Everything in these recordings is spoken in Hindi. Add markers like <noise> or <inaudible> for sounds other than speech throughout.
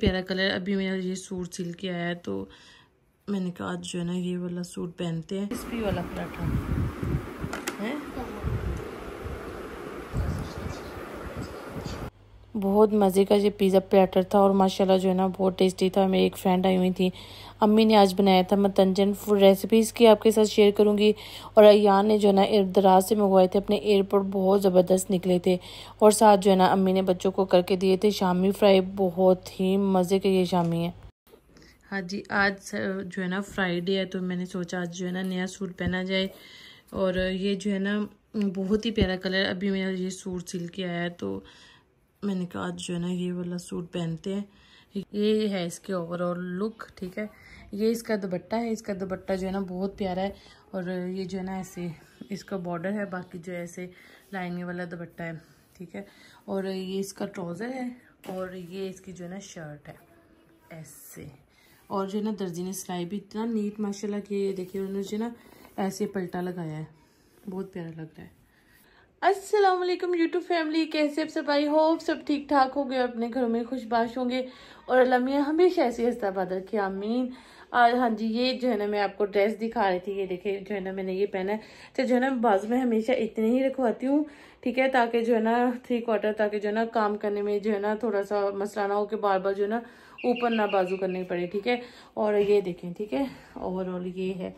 प्यारा कलर अभी मेरा ये सूट सिल के आया है तो मैंने कहा आज जो है ना ये वाला सूट पहनते हैं इस वाला पराठा बहुत मज़े का ये पिज़्ज़ा प्लेटर था और माशाल्लाह जो है ना बहुत टेस्टी था मेरी एक फ्रेंड आई हुई थी अम्मी ने आज बनाया था मैं तंजन फूड रेसिपीज़ की आपके साथ शेयर करूँगी और अयान ने जो है ना दराज से मंगवाए थे अपने एयरपोर्ट बहुत ज़बरदस्त निकले थे और साथ जो है ना अम्मी ने बच्चों को करके दिए थे शामी फ्राई बहुत ही मज़े के ये शामी है हाँ जी आज जो है ना फ्राइडे है तो मैंने सोचा आज जो है ना नया सूट पहना जाए और ये जो है ना बहुत ही प्यारा कलर अभी मेरा ये सूट सिल के आया है तो मैंने कहा आज जो है ना ये वाला सूट पहनते हैं ये है इसके ओवरऑल लुक ठीक है ये इसका दुपट्टा है इसका दुपट्टा जो है ना बहुत प्यारा है और ये जो है ना ऐसे इसका बॉर्डर है बाकी जो ऐसे लाइनिंग वाला दुपट्टा है ठीक है और ये इसका ट्राउज़र है और ये इसकी जो है ना शर्ट है ऐसे और जो है ना दर्जी ने सिलाई भी इतना नीट माशाल्लाह की ये देखिए उन्होंने जो है ना ऐसे पलटा लगाया है बहुत प्यारा लग रहा है अस्सलाम वालेकुम यूट्यूब फैमिली कैसे आप सब आई होप सब ठीक ठाक हो गए अपने घरों में खुशबाश होंगे और अल्लाह मियाँ हमेशा ऐसे हंसता बादल की आमीन और हाँ जी ये जो है ना मैं आपको ड्रेस दिखा रही थी ये देखे जो है ना मैंने ये पहना है तो जो है ना बाजू में हमेशा इतने ही रखवाती हूँ ठीक है ताकि जो है ना थ्री क्वार्टर ताकि जो है ना काम करने में जो है ना थोड़ा सा मसला ना हो कि बार बार जो है ना ऊपर ना बाजू करनी पड़े ठीक है और ये देखें ठीक है ओवरऑल ये है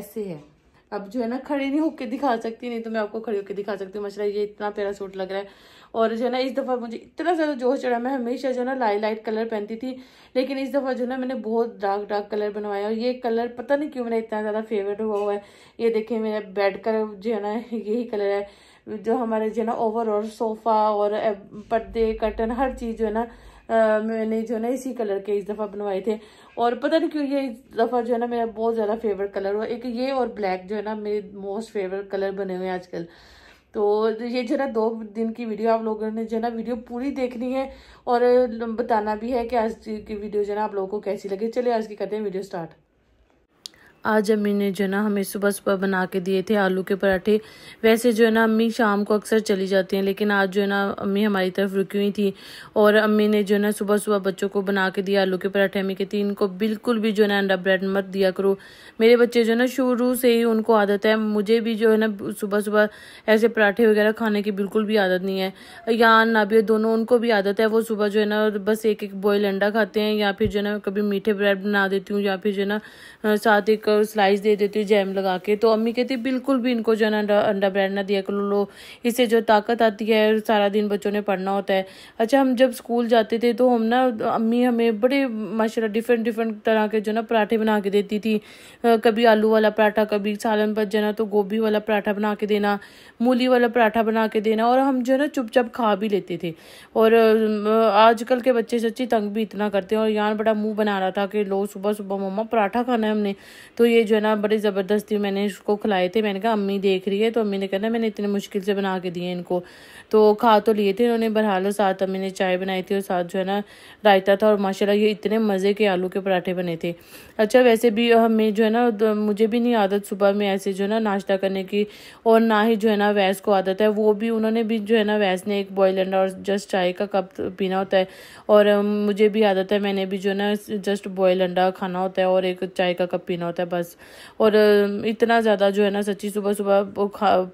ऐसे है अब जो है ना खड़े नहीं होकर दिखा सकती नहीं तो मैं आपको खड़े होकर दिखा सकती हूँ मशरा ये इतना प्यारा सूट लग रहा है और जो है ना इस दफ़ा मुझे इतना ज़्यादा जोश चढ़ा मैं हमेशा जो है ना लाइट लाइट कलर पहनती थी लेकिन इस दफ़ा जो है ना मैंने बहुत डार्क डार्क कलर बनवाया और ये कलर पता नहीं क्यों मेरा इतना ज़्यादा फेवरेट हुआ हुआ है ये देखिए मेरा बेड का जो है ना <laughs> यही कलर है जो हमारे जो है ना ओवरऑल सोफ़ा और पर्दे कर्टन हर चीज़ जो है ना मैंने जो है ना इसी कलर के इस दफ़ा बनवाए थे और पता नहीं क्यों ये इस दफ़ा जो है ना मेरा बहुत ज़्यादा फेवरेट कलर हुआ एक ये और ब्लैक जो है ना मेरे मोस्ट फेवरेट कलर बने हुए हैं आजकल तो ये जो ना दो दिन की वीडियो आप लोगों ने जो ना वीडियो पूरी देखनी है और बताना भी है कि आज की वीडियो जो ना आप लोगों को कैसी लगी चले आज की करते हैं वीडियो स्टार्ट आज अम्मी ने जो है ना हमें सुबह सुबह बना के दिए थे आलू के पराठे वैसे जो है ना अम्मी शाम को अक्सर चली जाती हैं लेकिन आज जो है ना अम्मी हमारी तरफ रुकी हुई थी और अम्मी ने जो है ना सुबह सुबह बच्चों को बना के दिया आलू के पराठे अम्मी कहती इनको बिल्कुल भी जो है ना अंडा ब्रेड मत दिया करो मेरे बच्चे जो है ना शुरू से ही उनको आदत है मुझे भी जो है ना सुबह सुबह ऐसे पराठे वगैरह खाने की बिल्कुल भी आदत नहीं है या भी दोनों उनको भी आदत है वो सुबह जो है ना बस एक एक बॉयल अंडा खाते हैं या फिर जो है ना कभी मीठे ब्रेड बना देती हूँ या फिर जो है ना साथ एक स्लाइस दे देती हूँ जैम लगा के तो अम्मी कहती बिल्कुल भी इनको जो है ना अंडा ब्रेड ना दिया करो लो इससे जो ताकत आती है सारा दिन बच्चों ने पढ़ना होता है अच्छा हम जब स्कूल जाते थे तो हम ना अम्मी हमें बड़े माशा डिफरेंट डिफरेंट तरह के जो ना पराठे बना के देती थी कभी आलू वाला पराठा कभी सालन पर जाना तो गोभी वाला पराठा बना के देना मूली वाला पराठा बना के देना और हम जो है ना चुपचाप खा भी लेते थे और आजकल के बच्चे सच्ची तंग भी इतना करते हैं और यार बड़ा मुंह बना रहा था कि लो सुबह सुबह मम्मा पराठा खाना है हमने तो तो ये जो है ना बड़े ज़बरदस्ती मैंने इसको खिलाए थे मैंने कहा अम्मी देख रही है तो अम्मी ने कहा ना मैंने इतने मुश्किल से बना के दिए इनको तो खा तो लिए थे इन्होंने बरहाल और साथ अम्मी ने चाय बनाई थी और साथ जो है ना रायता था और माशाल्लाह ये इतने मज़े के आलू के पराठे बने थे अच्छा वैसे भी हमें जो है ना मुझे भी नहीं आदत सुबह में ऐसे जो है ना नाश्ता करने की और ना ही जो है ना वैस को आदत है वो भी उन्होंने भी जो है ना वैस ने एक बॉयल अंडा और जस्ट चाय का कप पीना होता है और मुझे भी आदत है मैंने भी जो है ना जस्ट बॉयल अंडा खाना होता है और एक चाय का कप पीना होता है बस और इतना ज़्यादा जो है ना सच्ची सुबह सुबह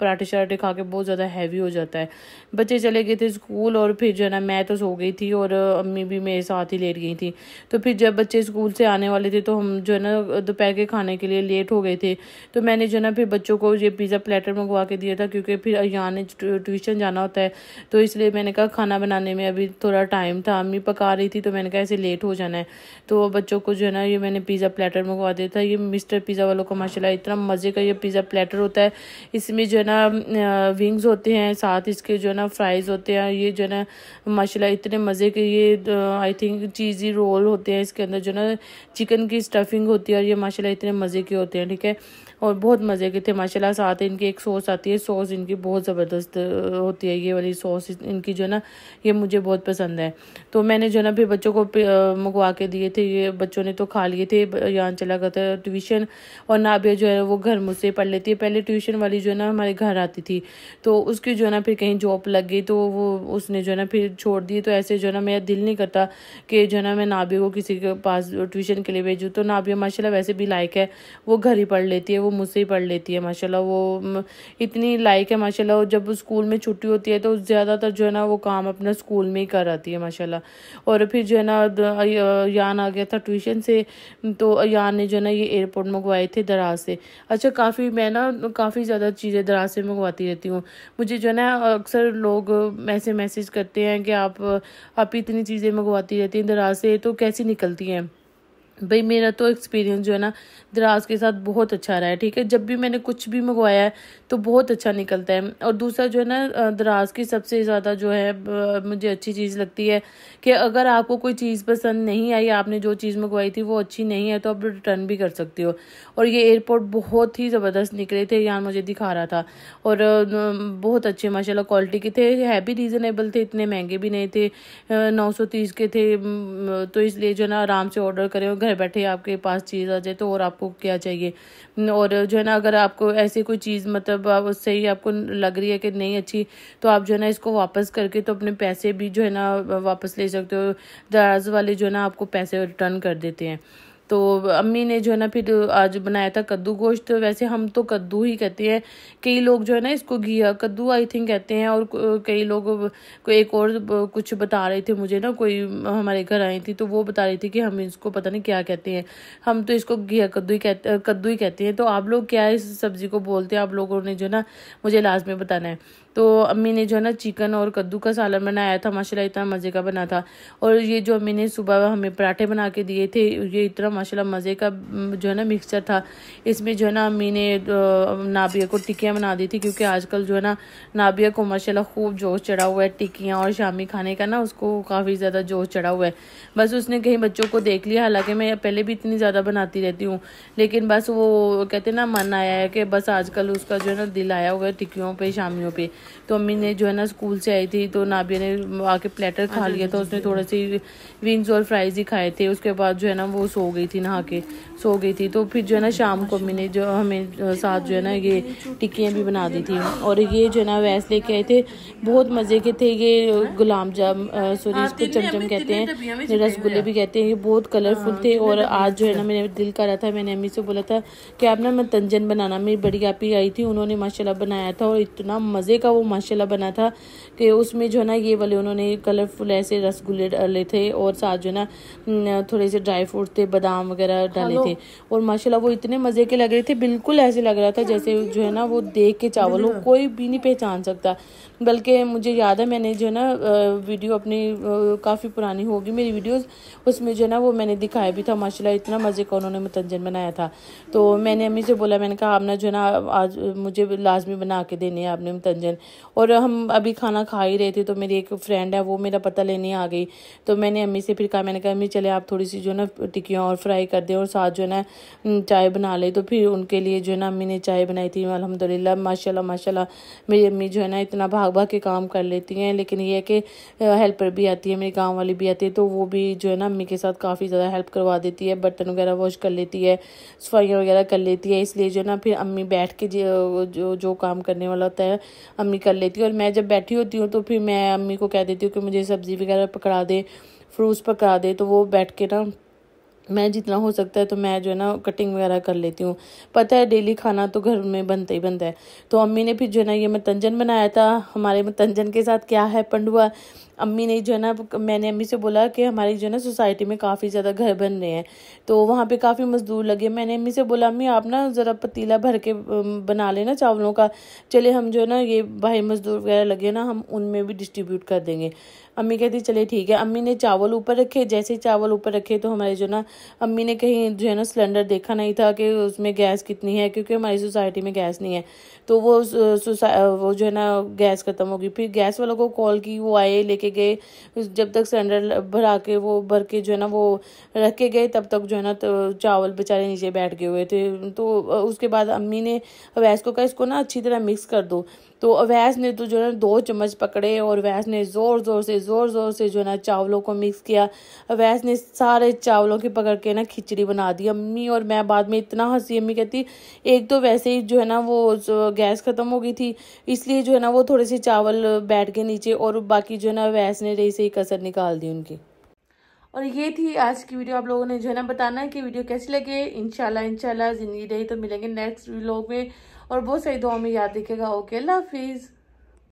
पराठे शराठे खा के बहुत ज़्यादा हैवी हो जाता है बच्चे चले गए थे स्कूल और फिर जो है ना मैं तो सो गई थी और अम्मी भी मेरे साथ ही लेट गई थी तो फिर जब बच्चे स्कूल से आने वाले थे तो हम जो है ना दोपहर के खाने के लिए लेट हो गए थे तो मैंने जो है ना फिर बच्चों को ये पिज़्ज़ा प्लेटर मंगवा के दिया था क्योंकि फिर यहाँ ने ट्यूशन जाना होता है तो इसलिए मैंने कहा खाना बनाने में अभी थोड़ा टाइम था अम्मी पका रही थी तो मैंने कहा ऐसे लेट हो जाना है तो बच्चों को जो है ना ये मैंने पिज़्ज़ा प्लेटर मंगवा दिया था ये मिस्टर पिज़्ज़ा वालों का माशाल्लाह इतना मज़े का ये पिज़्ज़ा प्लेटर होता है इसमें जो है ना विंग्स होते हैं साथ इसके जो है ना फ्राइज़ होते हैं ये जो है ना माशाल्लाह इतने मज़े के ये आई थिंक चीज़ी रोल होते हैं इसके अंदर जो है ना चिकन की स्टफिंग होती है और ये माशाला इतने मज़े के होते हैं ठीक है और बहुत मज़े के थे माशाल्लाह साथ इनकी एक सॉस आती है सॉस इनकी बहुत ज़बरदस्त होती है ये वाली सॉस इनकी जो है ना ये मुझे बहुत पसंद है तो मैंने जो है ना फिर बच्चों को मंगवा के दिए थे ये बच्चों ने तो खा लिए थे यहाँ चला गया था ट्यूशन और ना भी जो है वो घर मुझसे पढ़ लेती है पहले ट्यूशन वाली जो है ना हमारे घर आती थी तो उसकी जो है ना फिर कहीं जॉब लग गई तो वो उसने जो है ना फिर छोड़ दी तो ऐसे जो है ना मेरा दिल नहीं करता कि जो है ना मैं भी को किसी के पास ट्यूशन के लिए भेजूँ तो भी माशाला वैसे भी लायक है वो घर ही पढ़ लेती है वो मुझसे ही पढ़ लेती है माशाल्लाह वो इतनी लाइक है माशाल्लाह जब स्कूल में छुट्टी होती है तो ज़्यादातर जो है ना वो काम अपना स्कूल में ही कराती है माशाल्लाह और फिर जो है ना यान आ गया था ट्यूशन से तो यान ने जो है ना ये एयरपोर्ट मंगवाए थे दराज से अच्छा काफ़ी मैं ना काफ़ी ज़्यादा चीज़ें दराज से मंगवाती रहती हूँ मुझे जो है ना अक्सर लोग ऐसे मैसेज करते हैं कि आप आप इतनी चीज़ें मंगवाती रहती हैं दराज से तो कैसी निकलती हैं भाई मेरा तो एक्सपीरियंस जो है ना दराज के साथ बहुत अच्छा रहा है ठीक है जब भी मैंने कुछ भी मंगवाया है तो बहुत अच्छा निकलता है और दूसरा जो है ना दराज की सबसे ज़्यादा जो है मुझे अच्छी चीज़ लगती है कि अगर आपको कोई चीज़ पसंद नहीं आई आपने जो चीज़ मंगवाई थी वो अच्छी नहीं है तो आप रिटर्न भी कर सकते हो और ये एयरपोर्ट बहुत ही ज़बरदस्त निकले थे यहाँ मुझे दिखा रहा था और बहुत अच्छे माशाला क्वालिटी के थे है भी रीज़नेबल थे इतने महंगे भी नहीं थे नौ के थे तो इसलिए जो है ना आराम से ऑर्डर करें और घर घर बैठे आपके पास चीज़ आ जाए तो और आपको क्या चाहिए और जो है ना अगर आपको ऐसी कोई चीज़ मतलब उससे ही आपको लग रही है कि नहीं अच्छी तो आप जो है ना इसको वापस करके तो अपने पैसे भी जो है ना वापस ले सकते हो दराज वाले जो है ना आपको पैसे रिटर्न कर देते हैं तो अम्मी ने जो है ना फिर आज बनाया था कद्दू गोश्त तो वैसे हम तो कद्दू ही कहते हैं कई लोग जो है ना इसको घिया कद्दू आई थिंक कहते हैं और कई लोग कोई एक और कुछ बता रहे थे मुझे ना कोई हमारे घर आई थी तो वो बता रही थी कि हम इसको पता नहीं क्या कहते हैं हम तो इसको घिया कद्दू ही कहते कद्दू ही कहते हैं तो आप लोग क्या इस सब्ज़ी को बोलते हैं आप लोगों ने जो है ना मुझे लाजमी बताना है तो अम्मी ने जो है ना चिकन और कद्दू का सालन बनाया था माशाल्लाह इतना मज़े का बना था और ये जो अम्मी ने सुबह हमें पराठे बना के दिए थे ये इतना माशाल्लाह मज़े का जो है ना मिक्सचर था इसमें जो है ना अम्मी ने नाबिया को टिक्कियाँ बना दी थी क्योंकि आजकल जो है ना नाबिया को माशाल्लाह खूब जोश चढ़ा हुआ है टिक्कियाँ और शामी खाने का ना उसको काफ़ी ज़्यादा जोश चढ़ा हुआ है बस उसने कहीं बच्चों को देख लिया हालाँकि मैं पहले भी इतनी ज़्यादा बनाती रहती हूँ लेकिन बस वो कहते ना मन आया है कि बस आजकल उसका जो है ना दिल आया हुआ है टिक्कियों पर शामियों पर तो अम्मी ने जो है ना स्कूल से आई थी तो नाबिया ने आके प्लेटर खा हाँ, लिया था उसने थोड़ा सी विंग्स और फ्राइज़ ही खाए थे उसके बाद जो है ना वो सो गई थी नहा के सो गई थी तो फिर जो है ना शाम को अम्मी ने जो हमें साथ जो है ना ये टिक्कियाँ भी बना दी थी और ये जो है ना वैस लेके आए थे बहुत मज़े के थे ये गुलाम जाम सॉरी हाँ, इसको चमचम कहते हैं रसगुल्ले भी कहते हैं ये बहुत कलरफुल हाँ, थे और आज जो है ना मेरे दिल कर रहा था मैंने अम्मी से बोला था कि आप ना मैं तंजन बनाना मेरी बड़ी आप आई थी उन्होंने माशाला बनाया था और इतना मज़े का वो माशाल्लाह बना था कि उसमें जो है ना ये वाले उन्होंने कलरफुल ऐसे रसगुल्ले डाले थे और साथ जो है ना थोड़े से ड्राई फ्रूट थे बादाम वगैरह डाले थे और माशाल्लाह वो इतने मज़े के लग रहे थे बिल्कुल ऐसे लग रहा था जैसे जो है ना वो देख के चावल हो कोई भी नहीं पहचान सकता बल्कि मुझे याद है मैंने जो है ना वीडियो अपनी काफ़ी पुरानी होगी मेरी वीडियोस उसमें जो है ना वो मैंने दिखाया भी था माशाल्लाह इतना मज़े का उन्होंने मतंजन बनाया था तो मैंने अम्मी से बोला मैंने कहा आपने जो है ना आज मुझे लाजमी बना के देने हैं आपने मतंजन और हम अभी खाना खा ही रहे थे तो मेरी एक फ्रेंड है वो मेरा पता लेने आ गई तो मैंने अम्मी से फिर कहा मैंने कहा अम्मी चले आप थोड़ी सी जो है ना टिक्कियाँ और फ्राई कर दें और साथ जो है ना चाय बना ले तो फिर उनके लिए जो है ना अम्मी ने चाय बनाई थी अलहमदिल्ला माशा माशा मेरी अम्मी जो है ना इतना भाग भाग के काम कर लेती हैं लेकिन ये है कि हेल्पर भी आती है मेरी गाँव वाली भी आती है तो वो भी जो है ना अम्मी के साथ काफ़ी ज़्यादा हेल्प करवा देती है बर्तन वगैरह वॉश कर लेती है सफाइयाँ वगैरह कर लेती है इसलिए जो है ना फिर अम्मी बैठ के जो जो काम करने वाला होता है अम्मी कर लेती है और मैं जब बैठी होती हूँ तो फिर मैं अम्मी को कह देती हूँ कि मुझे सब्ज़ी वगैरह पकड़ा दे फ्रूट्स पकड़ा दे तो वो बैठ के ना मैं जितना हो सकता है तो मैं जो है ना कटिंग वगैरह कर लेती हूँ पता है डेली खाना तो घर में बनता ही बनता है तो अम्मी ने फिर जो है ना ये मतंजन बनाया था हमारे मतंजन के साथ क्या है पंडुआ अम्मी ने जो है ना मैंने अम्मी से बोला कि हमारी जो है ना सोसाइटी में काफ़ी ज़्यादा घर बन रहे हैं तो वहाँ पे काफ़ी मज़दूर लगे मैंने अम्मी से बोला अम्मी आप ना ज़रा पतीला भर के बना लेना चावलों का चले हम जो है ना ये भाई मज़दूर वगैरह लगे ना हम उनमें भी डिस्ट्रीब्यूट कर देंगे अम्मी कहती चले ठीक है अम्मी ने चावल ऊपर रखे जैसे चावल ऊपर रखे तो हमारे जो ना अम्मी ने कहीं जो है ना सिलेंडर देखा नहीं था कि उसमें गैस कितनी है क्योंकि हमारी सोसाइटी में गैस नहीं है तो वो वो जो है ना गैस ख़त्म होगी फिर गैस वालों को कॉल की वो आए लेके गए जब तक सिलेंडर भरा के वो भर के जो है ना वो रखे गए तब तक जो है ना तो चावल बेचारे नीचे बैठ गए हुए थे तो उसके बाद अम्मी ने अवैस को कहा इसको ना अच्छी तरह मिक्स कर दो तो अवैस ने तो जो है दो चम्मच पकड़े और अवैस ने ज़ोर ज़ोर से ज़ोर ज़ोर से जो है ना चावलों को मिक्स किया अवैस ने सारे चावलों की पकड़ के ना खिचड़ी बना दी अम्मी और मैं बाद में इतना हंसी अम्मी कहती एक तो वैसे ही जो है ना वो गैस ख़त्म हो गई थी इसलिए जो है ना वो थोड़े से चावल बैठ गए नीचे और बाकी जो है ना अवैस ने रही से ही कसर निकाल दी उनकी और ये थी आज की वीडियो आप लोगों ने जो है ना बताना है कि वीडियो कैसी लगे इंशाल्लाह इंशाल्लाह ज़िंदगी रही तो मिलेंगे नेक्स्ट व्लॉग में और बहुत सही दुआ में याद दिखेगा ओके अल्लाह हाफिज़